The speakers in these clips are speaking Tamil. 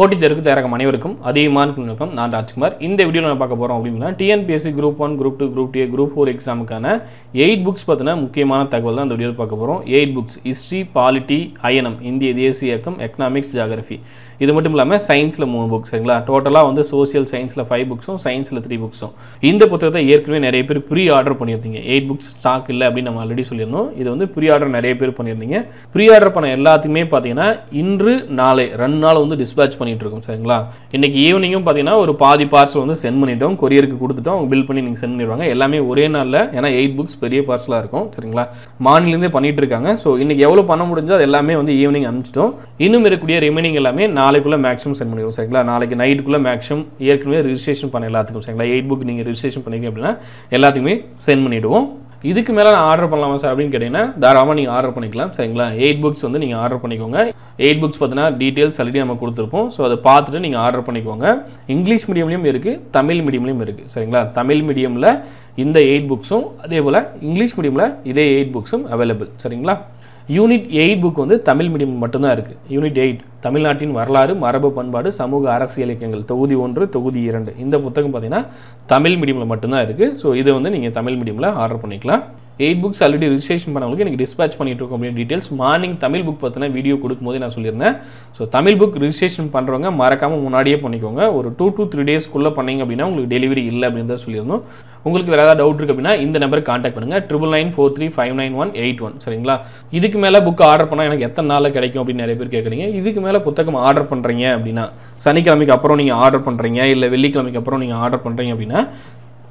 போட்டித் தேர்வுக்கு தயாராக அனைவருக்கும் அதிகமான வணக்கம் நான் ராஜ்குமார் இந்த வீடியோவில் நான் பார்க்க போகிறோம் அப்படின்னா TNPSC group one group two group டே குரூப் ஃபோர் எக்ஸாமுக்கான எயிட் புக்ஸ் பார்த்தினா முக்கியமான தகவல் தான் இந்த வீடியோவில் பார்க்க போகிறோம் aid books history polity INM இந்திய தேசிய இயக்கம் எக்கனாமிக்ஸ் ஜாகிரஃபி இது மட்டும் இல்லாமல் சயின்ஸில் மூணு புக் சரிங்களா டோட்டலாக வந்து சோசியல் சயின்ஸில் ஃபைவ் புக்ஸும் சயின்ஸில் த்ரீ புக்ஸும் இந்த புத்தகத்தை ஏற்கனவே நிறைய பேர் ப்ரீ ஆர்டர் பண்ணியிருந்தீங்க எயிட் புக்ஸ் ஸ்டாக் இல்லை அப்படின்னு நம்ம ஆல்ரெடி சொல்லியிருந்தோம் இது வந்து ப்ரீ ஆர்டர் நிறைய பேர் பண்ணியிருந்தீங்க ப்ரீ ஆர்டர் பண்ண எல்லாத்தையுமே பார்த்தீங்கன்னா இன்று நாளை ரெண்டு நாள் வந்து டிஸ்பேச் பண்ணிட்டு இருக்கோம் சரிங்களா இன்னைக்கு ஈவினிங்கும் பார்த்தீங்கன்னா ஒரு பாதி பார்சல் வந்து சென்ட் பண்ணிட்டோம் கொரியருக்கு கொடுத்துட்டோம் அவங்க பில் பண்ணி நீங்கள் சென்ட் பண்ணிடுவாங்க எல்லாமே ஒரே நாளில் ஏன்னா எயிட் புக்ஸ் பெரிய பார்சலாக இருக்கும் சரிங்களா மாநிலேருந்தே பண்ணிட்டு இருக்காங்க ஸோ இன்னைக்கு எவ்வளோ பண்ண முடிஞ்சோ அது எல்லாமே வந்து ஈவினிங் அனுப்பிச்சிட்டோம் இன்னும் இருக்கக்கூடிய ரிமைனிங் எல்லாமே நான் நாளைக்குள்ளே மேக்ஸிமம் சென்ட் பண்ணிடுவோம் சரிங்களா நாளைக்கு நைட்டுக்குள்ளே மேக்ஸிமம் ஏற்கனவே ரிஜிஸ்ட்ரேஷன் பண்ண எல்லாத்துக்கும் சரிங்களா எயிட் புக் நீங்கள் ரிஜிஸ்ட்ரேஷன் பண்ணிங்க அப்படின்னா எல்லாத்துக்குமே சென்ட் பண்ணிவிடுவோம் இதுக்கு மேலே நான் ஆர்டர் பண்ணலாமா சார் அப்படின்னு கேட்டிங்கன்னா தாராளமாக நீங்கள் ஆர்டர் பண்ணிக்கலாம் சரிங்களா எயிட் புக்ஸ் வந்து நீங்கள் ஆர்டர் பண்ணிக்கோங்க எயிட் புக்ஸ் பார்த்தீங்கன்னா டீட்டெயில்ஸ் ஆல்ரெடி நம்ம கொடுத்துருப்போம் ஸோ அதை பார்த்துட்டு நீங்கள் ஆர்டர் பண்ணிக்கோங்க இங்கிலீஷ் மீடியம்லேயும் இருக்குது தமிழ் மீடியம்லேயும் இருக்குது சரிங்களா தமிழ் மீடியமில் இந்த எயிட் புக்ஸும் அதே போல் இங்கிலீஷ் மீடியமில் இதே எயிட் புக்ஸும் அவைலபிள் சரிங்களா யூனிட் எயிட் புக் வந்து தமிழ் மீடியம் மட்டும்தான் இருக்குது யூனிட் எயிட் தமிழ்நாட்டின் வரலாறு மரபு பண்பாடு சமூக அரசியல் இயக்கங்கள் தொகுதி ஒன்று தொகுதி இரண்டு இந்த புத்தகம் பார்த்திங்கன்னா தமிழ் மீடியமில் மட்டும்தான் இருக்குது ஸோ இதை வந்து நீங்கள் தமிழ் மீடியமில் ஆர்டர் பண்ணிக்கலாம் எயிட் புக்ஸ் ஆல்ரெடி ரிஜிஸ்ட்ரேஷன் பண்ணவங்களுக்கு எனக்கு டிஸ்பேச் பண்ணிட்டு இருக்கோம் அப்படின்னு டீட்டெயில்ஸ் மார்னிங் தமிழ் புக் பற்றின வீடியோ கொடுக்கும்போது நான் சொல்லியிருந்தேன் ஸோ தமிழ் புக் ரிஜிஸ்ட்ரேஷன் பண்ணுறவங்க மறக்காமல் முன்னாடியே பண்ணிக்கோங்க ஒரு டூ டூ த்ரீ டேஸ்க்குள்ளே பண்ணிங்க அப்படின்னா உங்களுக்கு டெலிவரி இல்லை அப்படின்னு தான் சொல்லியிருந்தோம் உங்களுக்கு வேறு ஏதாவது டவுட் இருக்குது அப்படின்னா இந்த நம்பர் காண்டாக்ட் பண்ணுங்கள் triple nine four three five nine one eight one சரிங்களா இதுக்கு மேலே புக் ஆர்டர் பண்ணால் எனக்கு எத்தனை நாளில் கிடைக்கும் அப்படின்னு நிறைய பேர் கேட்குறீங்க இதுக்கு மேலே புத்தகம் ஆர்டர் பண்ணுறீங்க அப்படின்னா சனிக்கிழமைக்கு அப்புறம் நீங்கள் ஆர்டர் பண்ணுறீங்க இல்லை வெள்ளிக்கிழமைக்கு அப்புறம் நீங்கள் ஆர்டர் பண்ணுறீங்க அப்படின்னா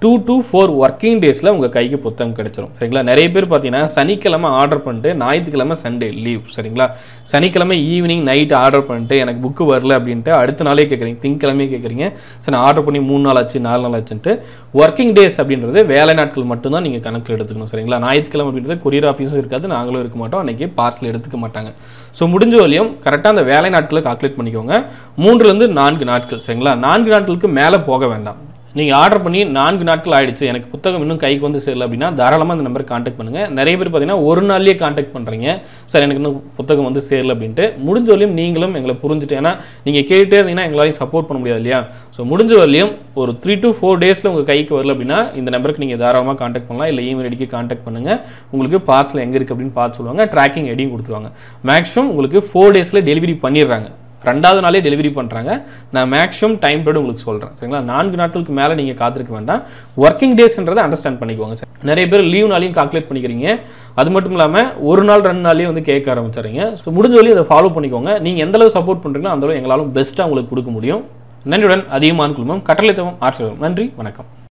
டூ டு ஃபோர் ஒர்க்கிங் டேஸில் உங்கள் கைக்கு புத்தகம் கிடச்சிரும் சரிங்களா நிறைய பேர் பார்த்தீங்கன்னா சனிக்கிழமை ஆர்டர் பண்ணிட்டு ஞாயிற்றுக்கிழமை சண்டே லீவ் சரிங்களா சனிக்கிழமை ஈவினிங் நைட் ஆர்டர் பண்ணிட்டு எனக்கு புக்கு வரல அப்படின்ட்டு அடுத்த நாளே கேட்குறீங்க திங்கக்கிழமையே கேட்குறீங்க சரி நான் ஆர்டர் பண்ணி மூணு நாள் ஆச்சு நாலு நாள் ஆச்சுன்ட்டு ஒர்க்கிங் டேஸ் அப்படின்றது வேலை நாட்கள் மட்டும்தான் நீங்கள் கணக்கில் எடுத்துக்கணும் சரிங்களா ஞாயிற்றுக்கிழமை அப்படின்றது கொரியர் ஆஃபீஸும் இருக்காது நாங்களும் இருக்க மாட்டோம் அன்றைக்கி பார்சல் எடுத்துக்க மாட்டாங்க ஸோ முடிஞ்ச வரையும் கரெக்டாக அந்த வேலை நாட்களை கால்குலேட் பண்ணிக்கோங்க மூன்றுலேருந்து நான்கு நாட்கள் சரிங்களா நான்கு நாட்களுக்கு மேலே போக வேண்டாம் நீங்கள் ஆர்டர் பண்ணி நான்கு நாட்கள் ஆகிடுச்சு எனக்கு புத்தகம் இன்னும் கைக்கு வந்து சேரல அப்படின்னா தாராளமாக இந்த நம்பருக்கு காண்டாக்ட் பண்ணுங்கள் நிறைய பேர் பார்த்தீங்கன்னா ஒரு நாள்லேயே காண்டாக்ட் பண்ணுறீங்க சார் எனக்கு இன்னும் புத்தகம் வந்து சேரல அப்படின்ட்டு முடிஞ்ச வரையும் நீங்களும் எங்களை புரிஞ்சுட்டு ஏன்னா நீங்கள் கேட்டே இருந்தீங்கன்னா எங்களாலையும் சப்போர்ட் பண்ண முடியாது இல்லையா ஸோ முடிஞ்ச வரலையும் ஒரு த்ரீ டு ஃபோர் டேஸில் உங்கள் கைக்கு வரல அப்படின்னா இந்த நம்பருக்கு நீங்கள் தாராளமாக காண்டாக்ட் பண்ணலாம் இல்லை இமெயில் ஐடிக்கு காண்டாக்ட் பண்ணுங்கள் உங்களுக்கு பார்சல் எங்கே இருக்குது அப்படின்னு பார்த்து சொல்லுவாங்க ட்ராக்கிங் ஐடியும் கொடுத்துருவாங்க மேக்ஸிமம் உங்களுக்கு ஃபோர் டேஸில் டெலிவரி பண்ணிடுறாங்க ரெண்டாவது நாளே டெலிவரி பண்ணுறாங்க நான் மேக்ஸிமம் டைம் பீரியட் உங்களுக்கு சொல்கிறேன் சரிங்களா நான்கு நாட்களுக்கு மேலே நீங்கள் காத்திருக்க வேண்டாம் ஒர்க்கிங் டேஸ்ன்றதை அண்டர்ஸ்டாண்ட் பண்ணிக்குவாங்க சார் நிறைய பேர் லீவ் நாளையும் கால்குலேட் பண்ணிக்கிறீங்க அது மட்டும் இல்லாமல் ஒரு நாள் ரெண்டு நாளையும் வந்து கேட்க ஆரம்பிச்சுறீங்க ஸோ முடிஞ்ச வழி அதை ஃபாலோ பண்ணிக்கோங்க நீங்கள் எந்தளவு சப்போர்ட் பண்ணுறீங்களோ அந்தளவு எங்களாலும் பெஸ்ட்டாக உங்களுக்கு கொடுக்க முடியும் நன்றியுடன் அதிகமான குழுமம் கட்டளைத்தவம் ஆற்றலும் நன்றி வணக்கம்